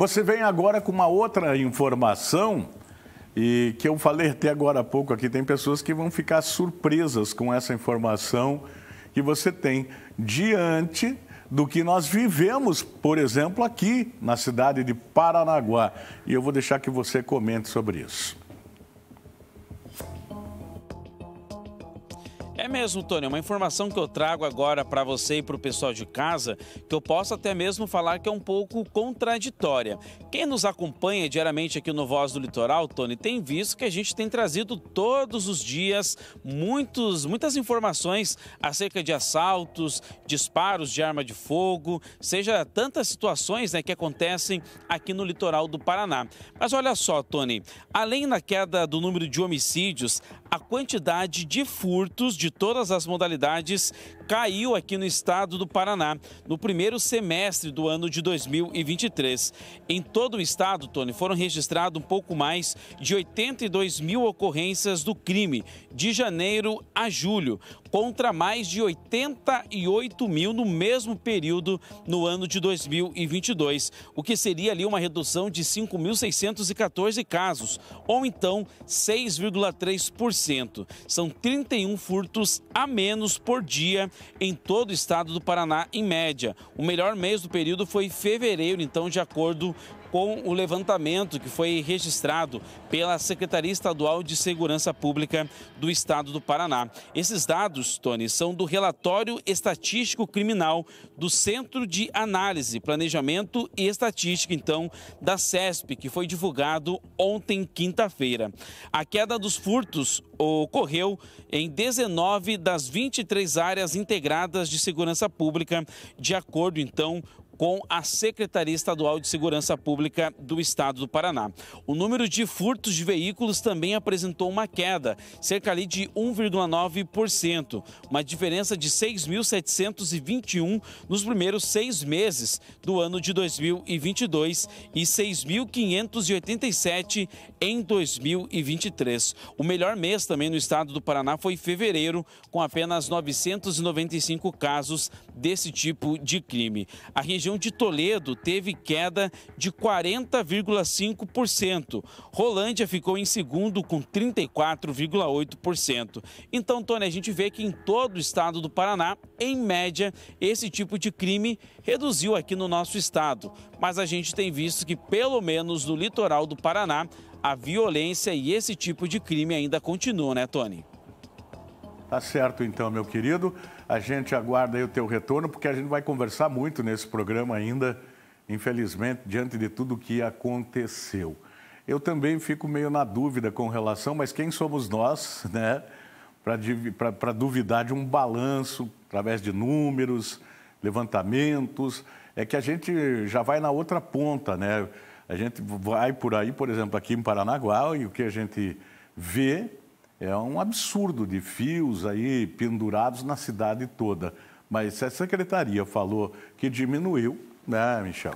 Você vem agora com uma outra informação e que eu falei até agora há pouco aqui, tem pessoas que vão ficar surpresas com essa informação que você tem diante do que nós vivemos, por exemplo, aqui na cidade de Paranaguá. E eu vou deixar que você comente sobre isso. mesmo, Tony. Uma informação que eu trago agora para você e para o pessoal de casa, que eu posso até mesmo falar que é um pouco contraditória. Quem nos acompanha diariamente aqui no Voz do Litoral, Tony, tem visto que a gente tem trazido todos os dias muitos, muitas informações acerca de assaltos, disparos de arma de fogo, seja tantas situações né, que acontecem aqui no litoral do Paraná. Mas olha só, Tony, além da queda do número de homicídios, a quantidade de furtos de todas as modalidades caiu aqui no estado do Paraná no primeiro semestre do ano de 2023. Em todo o estado, Tony, foram registrados um pouco mais de 82 mil ocorrências do crime de janeiro a julho, contra mais de 88 mil no mesmo período no ano de 2022, o que seria ali uma redução de 5.614 casos, ou então 6,3%. São 31 furtos litros a menos por dia em todo o estado do Paraná, em média. O melhor mês do período foi fevereiro, então, de acordo com o levantamento que foi registrado pela Secretaria Estadual de Segurança Pública do Estado do Paraná. Esses dados, Tony, são do relatório estatístico criminal do Centro de Análise, Planejamento e Estatística, então, da CESP, que foi divulgado ontem, quinta-feira. A queda dos furtos ocorreu em 19 das 23 áreas integradas de segurança pública, de acordo, então, com a Secretaria Estadual de Segurança Pública do Estado do Paraná. O número de furtos de veículos também apresentou uma queda, cerca ali de 1,9%, uma diferença de 6.721 nos primeiros seis meses do ano de 2022 e 6.587 em 2023. O melhor mês também no estado do Paraná foi fevereiro, com apenas 995 casos desse tipo de crime. A região região de Toledo teve queda de 40,5%. Rolândia ficou em segundo com 34,8%. Então, Tony, a gente vê que em todo o estado do Paraná, em média, esse tipo de crime reduziu aqui no nosso estado. Mas a gente tem visto que, pelo menos no litoral do Paraná, a violência e esse tipo de crime ainda continuam, né, Tony? Tá certo então, meu querido. A gente aguarda aí o teu retorno, porque a gente vai conversar muito nesse programa ainda, infelizmente, diante de tudo o que aconteceu. Eu também fico meio na dúvida com relação, mas quem somos nós, né? Para duvidar de um balanço através de números, levantamentos. É que a gente já vai na outra ponta, né? A gente vai por aí, por exemplo, aqui em Paranaguá, e o que a gente vê é um absurdo de fios aí pendurados na cidade toda. Mas se a secretaria falou que diminuiu, né, Michel?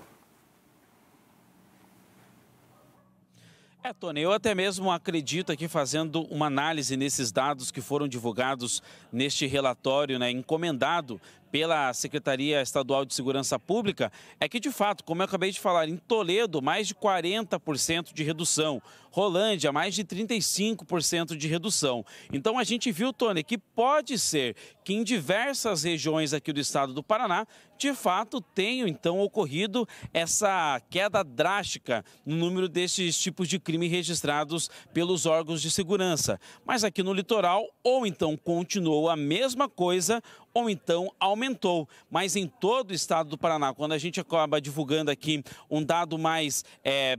É, Tony, eu até mesmo acredito aqui fazendo uma análise nesses dados que foram divulgados neste relatório, né, encomendado pela Secretaria Estadual de Segurança Pública, é que de fato, como eu acabei de falar, em Toledo, mais de 40% de redução, Rolândia, mais de 35% de redução. Então a gente viu, Tony, que pode ser que em diversas regiões aqui do estado do Paraná de fato tenham então ocorrido essa queda drástica no número desses tipos de crime registrados pelos órgãos de segurança. Mas aqui no litoral, ou então continuou a mesma coisa, ou então aumentou. Mas em todo o estado do Paraná, quando a gente acaba divulgando aqui um dado mais é,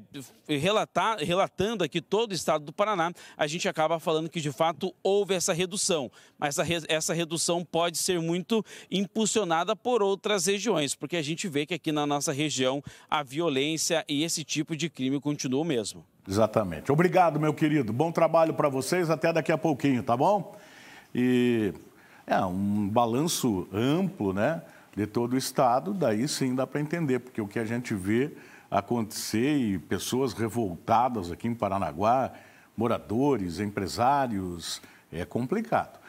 relatar, relatando aqui todo o estado do Paraná, a gente acaba falando que de fato houve essa redução. Mas re, essa redução pode ser muito impulsionada por outras regiões, porque a gente vê que aqui na nossa região a violência e esse tipo de crime continua o mesmo. Exatamente. Obrigado, meu querido. Bom trabalho para vocês. Até daqui a pouquinho, tá bom? E é, um balanço amplo né, de todo o Estado, daí sim dá para entender, porque o que a gente vê acontecer e pessoas revoltadas aqui em Paranaguá, moradores, empresários, é complicado.